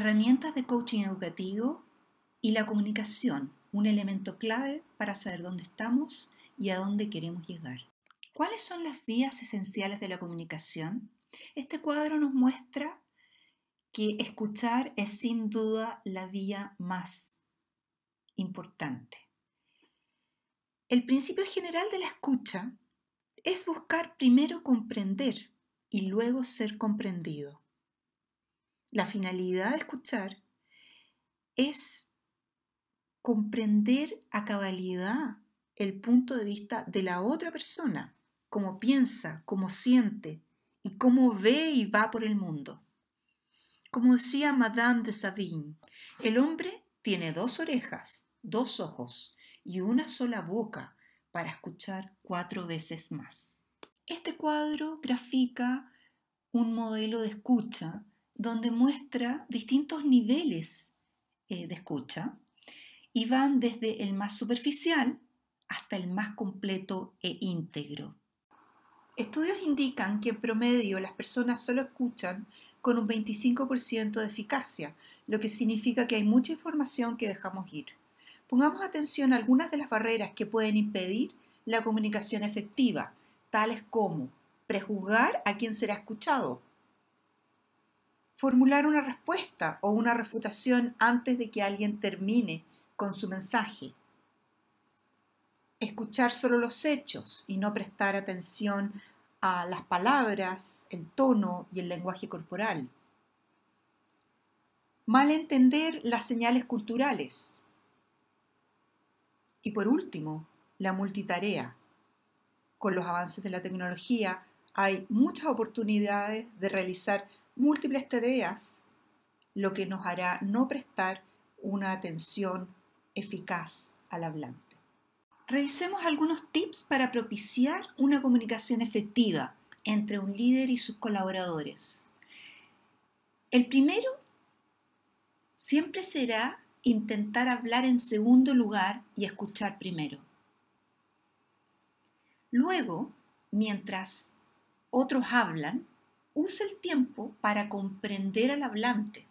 herramientas de coaching educativo y la comunicación, un elemento clave para saber dónde estamos y a dónde queremos llegar. ¿Cuáles son las vías esenciales de la comunicación? Este cuadro nos muestra que escuchar es sin duda la vía más importante. El principio general de la escucha es buscar primero comprender y luego ser comprendido. La finalidad de escuchar es comprender a cabalidad el punto de vista de la otra persona, cómo piensa, cómo siente y cómo ve y va por el mundo. Como decía Madame de Sabine, el hombre tiene dos orejas, dos ojos y una sola boca para escuchar cuatro veces más. Este cuadro grafica un modelo de escucha donde muestra distintos niveles eh, de escucha y van desde el más superficial hasta el más completo e íntegro. Estudios indican que en promedio las personas solo escuchan con un 25% de eficacia, lo que significa que hay mucha información que dejamos ir. Pongamos atención a algunas de las barreras que pueden impedir la comunicación efectiva, tales como prejuzgar a quien será escuchado, formular una respuesta o una refutación antes de que alguien termine con su mensaje. Escuchar solo los hechos y no prestar atención a las palabras, el tono y el lenguaje corporal. Malentender las señales culturales. Y por último, la multitarea. Con los avances de la tecnología hay muchas oportunidades de realizar múltiples tareas, lo que nos hará no prestar una atención eficaz al hablante. Revisemos algunos tips para propiciar una comunicación efectiva entre un líder y sus colaboradores. El primero siempre será intentar hablar en segundo lugar y escuchar primero. Luego, mientras otros hablan, Use el tiempo para comprender al hablante.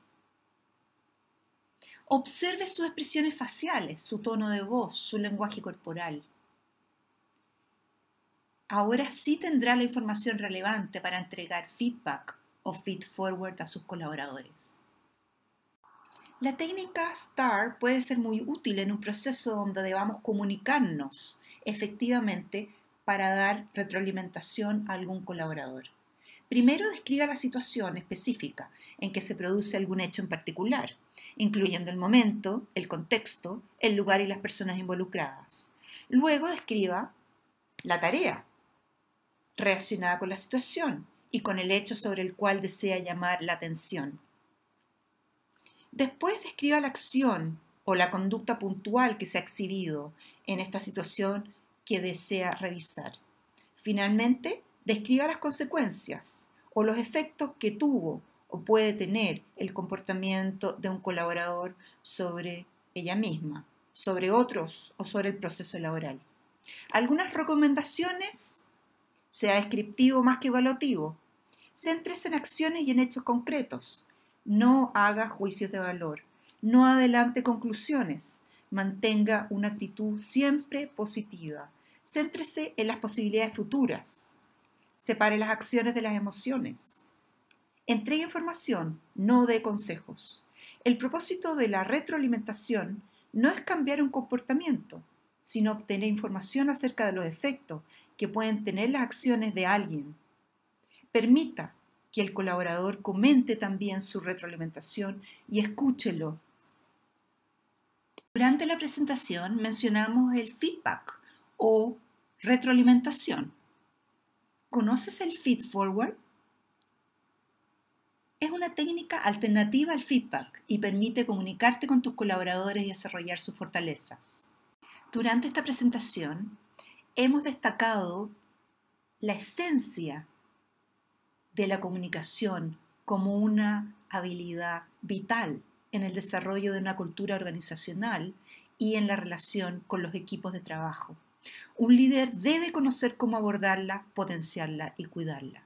Observe sus expresiones faciales, su tono de voz, su lenguaje corporal. Ahora sí tendrá la información relevante para entregar feedback o feed forward a sus colaboradores. La técnica STAR puede ser muy útil en un proceso donde debamos comunicarnos efectivamente para dar retroalimentación a algún colaborador. Primero describa la situación específica en que se produce algún hecho en particular, incluyendo el momento, el contexto, el lugar y las personas involucradas. Luego describa la tarea relacionada con la situación y con el hecho sobre el cual desea llamar la atención. Después describa la acción o la conducta puntual que se ha exhibido en esta situación que desea revisar. Finalmente, describa las consecuencias o los efectos que tuvo o puede tener el comportamiento de un colaborador sobre ella misma, sobre otros o sobre el proceso laboral. Algunas recomendaciones, sea descriptivo más que evaluativo, céntrese en acciones y en hechos concretos. No haga juicios de valor, no adelante conclusiones, mantenga una actitud siempre positiva, céntrese en las posibilidades futuras, Separe las acciones de las emociones. Entregue información, no dé consejos. El propósito de la retroalimentación no es cambiar un comportamiento, sino obtener información acerca de los efectos que pueden tener las acciones de alguien. Permita que el colaborador comente también su retroalimentación y escúchelo. Durante la presentación mencionamos el feedback o retroalimentación. ¿Conoces el feed forward? Es una técnica alternativa al feedback y permite comunicarte con tus colaboradores y desarrollar sus fortalezas. Durante esta presentación hemos destacado la esencia de la comunicación como una habilidad vital en el desarrollo de una cultura organizacional y en la relación con los equipos de trabajo. Un líder debe conocer cómo abordarla, potenciarla y cuidarla.